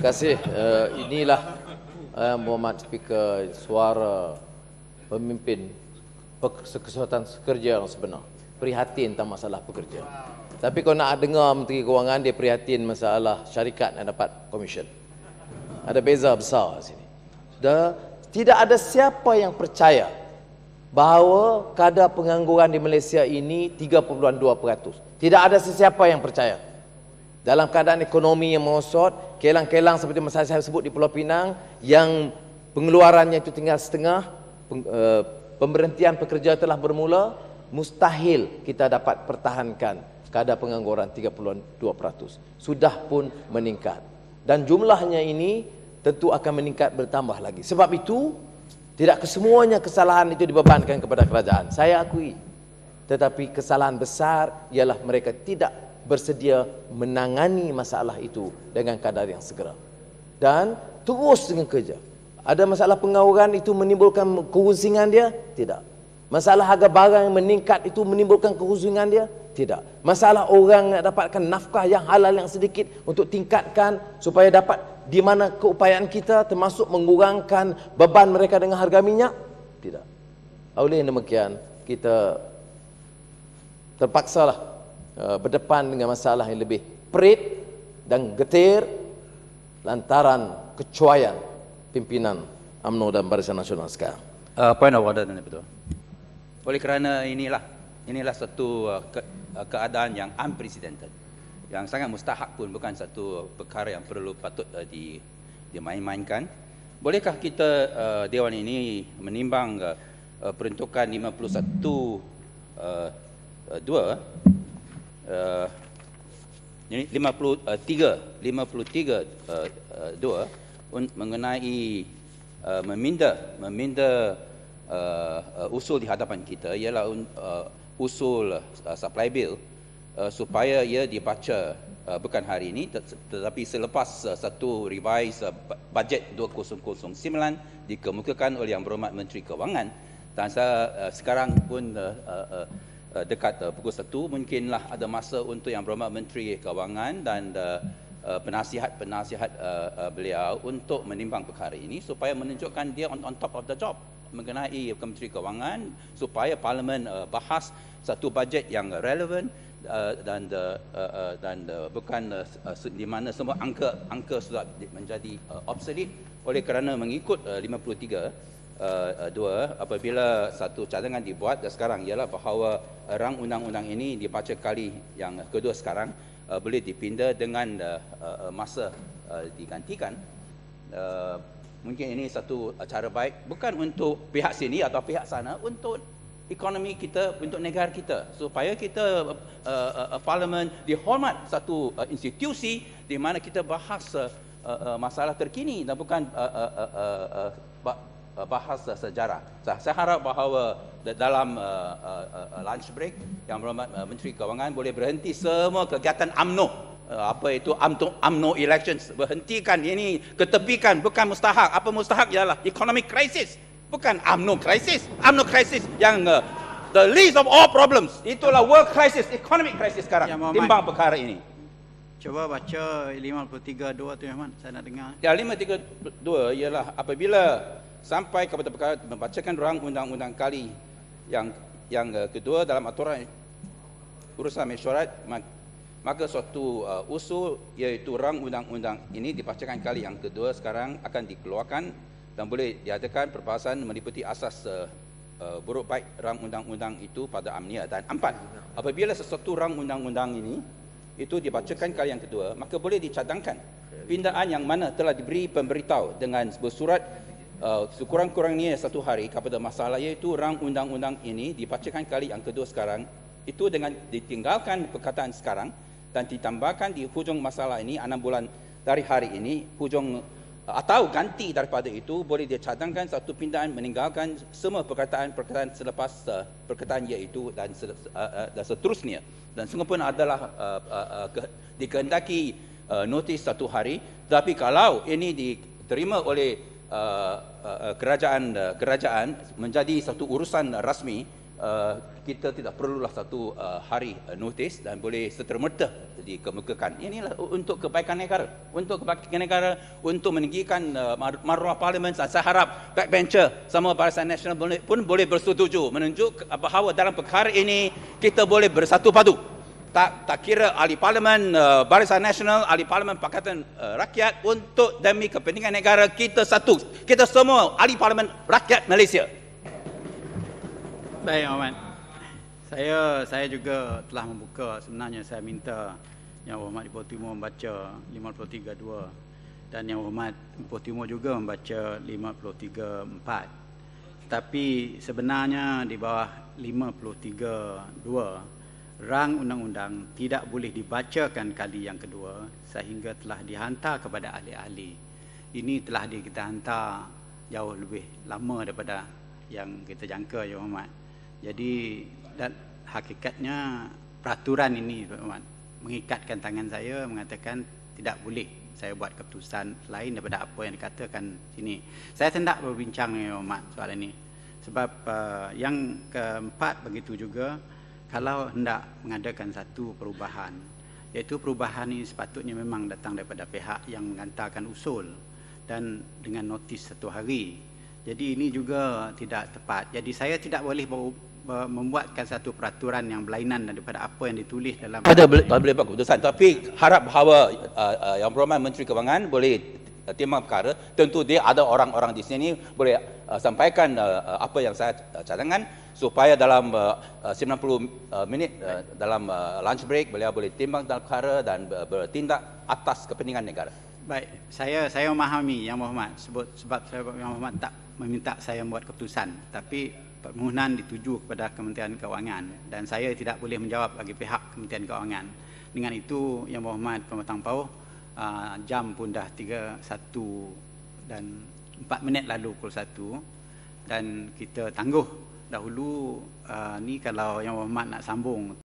Terima kasih. Uh, inilah uh, Muhammad Speaker suara pemimpin kesehatan sekerja yang sebenar. Prihatin tentang masalah pekerja. Tapi kalau nak dengar Menteri Kewangan, dia prihatin masalah syarikat yang dapat komisen. Ada beza besar di sini. Dan tidak ada siapa yang percaya bahawa kadar pengangguran di Malaysia ini 3.2%. Tidak ada sesiapa yang percaya dalam keadaan ekonomi yang merosot, kelang-kelang seperti masa saya sebut di Pulau Pinang yang pengeluarannya itu tinggal setengah, eh, pemberhentian pekerja telah bermula, mustahil kita dapat pertahankan kadar pengangguran 32%. Sudah pun meningkat. Dan jumlahnya ini tentu akan meningkat bertambah lagi. Sebab itu, tidak kesemuanya kesalahan itu dibebankan kepada kerajaan. Saya akui. Tetapi kesalahan besar ialah mereka tidak bersedia menangani masalah itu dengan kadar yang segera dan terus dengan kerja ada masalah pengawuran itu menimbulkan kehusingan dia? Tidak. Masalah harga barang yang meningkat itu menimbulkan kehusingan dia? Tidak. Masalah orang nak dapatkan nafkah yang halal yang sedikit untuk tingkatkan supaya dapat di mana keupayaan kita termasuk mengurangkan beban mereka dengan harga minyak? Tidak. Oleh demikian, kita terpaksalah Eh, berdepan dengan masalah yang lebih perit dan getir lantaran kecuaian pimpinan AMNO dan Barisan Nasional sekarang. Uh, eh, point of order, Tuan Ketua. Oleh kerana inilah inilah satu eh, ke, keadaan yang unprecedented, yang sangat mustahak pun bukan satu perkara yang perlu patut uh, di, dimain-mainkan. Bolehkah kita uh, Dewan ini menimbang uh, uh, peruntukan 51 uh, uh, 2 Eh, ini 53 53 uh, dua mengenai uh, meminda meminda uh, usul di hadapan kita ialah uh, usul uh, supply bill uh, supaya ia dibaca uh, bukan hari ini tetapi selepas uh, satu revise uh, budget 2009 dikemukakan oleh yang berhormat menteri kewangan dan saya uh, sekarang pun uh, uh, uh, uh, dekat uh, pukul 1 mungkinlah ada masa untuk yang berhormat menteri kewangan dan uh, penasihat-penasihat uh, uh, uh, beliau untuk menimbang perkara ini supaya menunjukkan dia on, on top of the job mengenai Menteri Kewangan supaya parlimen uh, bahas satu bajet yang relevan uh, dan uh, uh, uh, dan uh, bukan uh, uh di mana semua angka-angka sudah menjadi uh, obsolete oleh kerana mengikut uh, 53 uh, uh, dua apabila satu cadangan dibuat dan sekarang ialah bahawa rang undang-undang ini dibaca kali yang kedua sekarang uh, boleh dipindah dengan uh, uh, masa uh, digantikan uh, mungkin ini satu cara baik bukan untuk pihak sini atau pihak sana untuk ekonomi kita untuk negara kita supaya kita uh, uh, parlimen dihormat satu uh, institusi di mana kita bahas uh, uh, masalah terkini dan bukan uh, uh, uh, uh, Uh, bahasa sejarah. Saya harap bahawa dalam uh, uh, lunch break yang berhormat Menteri Kewangan boleh berhenti semua kegiatan AMNO. Apa itu AMNO, AMNO elections? Berhentikan ini, ketepikan bukan mustahak. Apa mustahak ialah economic crisis. Bukan AMNO crisis. AMNO crisis yang uh, the least of all problems. Itulah world crisis, economic crisis sekarang. Ya, Timbang perkara ini. Cuba baca 53.2 tu, Ahmad. Saya nak dengar. Ya, 53.2 ialah apabila sampai kepada perkara membacakan rang undang-undang kali yang yang eh, kedua dalam aturan urusan mesyuarat maka suatu uh, usul iaitu rang undang-undang ini dibacakan kali yang kedua sekarang akan dikeluarkan dan boleh diadakan perbahasan meliputi asas uh, uh, buruk baik rang undang-undang itu pada amnia dan empat apabila sesuatu rang undang-undang ini itu dibacakan kali yang kedua maka boleh dicadangkan pindaan yang mana telah diberi pemberitahu dengan bersurat uh, sekurang-kurangnya satu hari kepada masalah iaitu rang undang-undang ini dibacakan kali yang kedua sekarang itu dengan ditinggalkan perkataan sekarang dan ditambahkan di hujung masalah ini enam bulan dari hari ini hujung uh, atau ganti daripada itu boleh dicadangkan satu pindaan meninggalkan semua perkataan-perkataan selepas uh, perkataan iaitu dan, uh, uh, dan seterusnya dan semua pun adalah uh, uh, uh, dikehendaki uh, notis satu hari tapi kalau ini diterima oleh Uh, uh, kerajaan uh, kerajaan menjadi satu urusan rasmi uh, kita tidak perlulah satu uh, hari uh, notis dan boleh setermerta dikemukakan inilah untuk kebaikan negara untuk kebaikan negara untuk meninggikan uh, maruah parlimen saya harap backbencher sama barisan nasional pun boleh bersetuju menunjuk bahawa dalam perkara ini kita boleh bersatu padu tak, tak kira ahli parlimen uh, barisan nasional ahli parlimen pakatan uh, rakyat untuk demi kepentingan negara kita satu kita semua ahli parlimen rakyat Malaysia baik Ahmad saya saya juga telah membuka sebenarnya saya minta yang berhormat di Portimo membaca 53.2 dan yang berhormat di Portimo juga membaca 53.4 tapi sebenarnya di bawah 53.2 rang undang-undang tidak boleh dibacakan kali yang kedua sehingga telah dihantar kepada ahli-ahli. Ini telah di kita hantar jauh lebih lama daripada yang kita jangka, Ya Muhammad. Jadi, dan hakikatnya peraturan ini, Ya Muhammad, mengikatkan tangan saya mengatakan tidak boleh saya buat keputusan lain daripada apa yang dikatakan sini. Saya hendak berbincang, Ya Muhammad, soalan ini. Sebab uh, yang keempat begitu juga, kalau hendak mengadakan satu perubahan iaitu perubahan ini sepatutnya memang datang daripada pihak yang mengantarkan usul dan dengan notis satu hari jadi ini juga tidak tepat jadi saya tidak boleh membuatkan satu peraturan yang berlainan daripada apa yang ditulis dalam ada boleh buat keputusan tapi harap bahawa uh, uh, yang berhormat menteri kewangan boleh Eh, timbang perkara tentu dia ada orang-orang di sini boleh uh, sampaikan uh, apa yang saya cadangkan supaya dalam uh, 90 minit uh, dalam uh, lunch break beliau boleh timbang dalam perkara dan uh, bertindak atas kepentingan negara. Baik, saya saya memahami Yang Muhammad sebut sebab saya Yang Muhammad tak meminta saya membuat keputusan tapi permohonan dituju kepada Kementerian Kewangan dan saya tidak boleh menjawab bagi pihak Kementerian Kewangan. Dengan itu Yang Muhammad Pematang Pauh Ah, jam pun dah 3.1 dan 4 minit lalu pukul 1 dan kita tangguh dahulu uh, ni kalau yang Muhammad nak sambung